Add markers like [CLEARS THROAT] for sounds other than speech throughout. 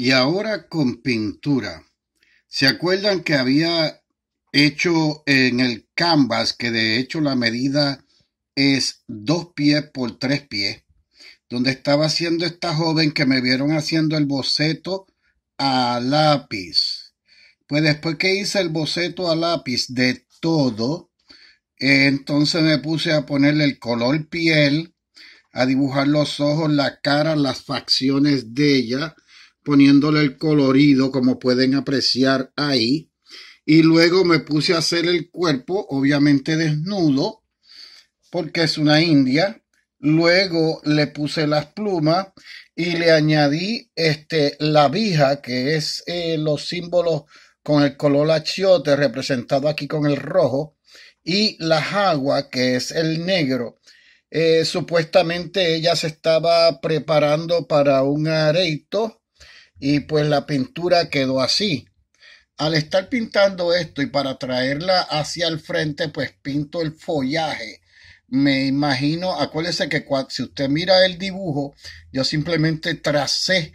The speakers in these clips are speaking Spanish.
y ahora con pintura. ¿Se acuerdan que había hecho en el canvas que de hecho la medida es dos pies por tres pies? Donde estaba haciendo esta joven que me vieron haciendo el boceto a lápiz. Pues después que hice el boceto a lápiz de todo, entonces me puse a ponerle el color piel, a dibujar los ojos, la cara, las facciones de ella, poniéndole el colorido como pueden apreciar ahí. Y luego me puse a hacer el cuerpo, obviamente desnudo, porque es una india. Luego le puse las plumas y le añadí este, la vija, que es eh, los símbolos con el color achiote representado aquí con el rojo, y la jagua, que es el negro. Eh, supuestamente ella se estaba preparando para un areito y pues la pintura quedó así. Al estar pintando esto y para traerla hacia el frente, pues pinto el follaje. Me imagino, acuérdese que si usted mira el dibujo, yo simplemente tracé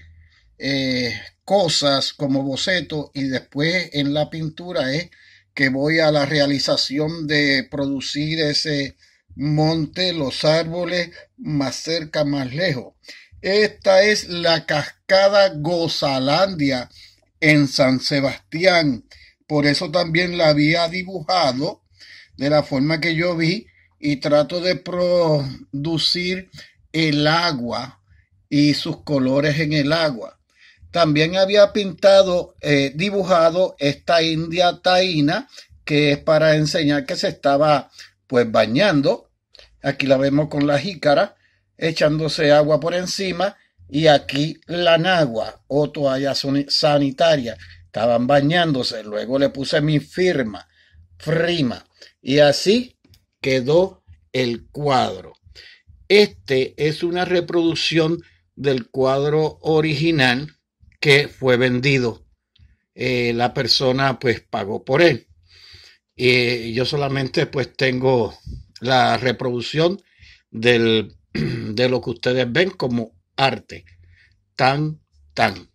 eh, cosas como boceto y después en la pintura es que voy a la realización de producir ese monte, los árboles, más cerca, más lejos. Esta es la cascada Gozalandia en San Sebastián. Por eso también la había dibujado de la forma que yo vi y trato de producir el agua y sus colores en el agua. También había pintado, eh, dibujado esta india taína que es para enseñar que se estaba pues bañando. Aquí la vemos con la jícara echándose agua por encima y aquí la nagua o toalla sanitaria. Estaban bañándose, luego le puse mi firma, Frima. y así quedó el cuadro. Este es una reproducción del cuadro original que fue vendido. Eh, la persona pues pagó por él. Y eh, yo solamente pues tengo la reproducción del [CLEARS THROAT] de lo que ustedes ven como arte. Tan, tan.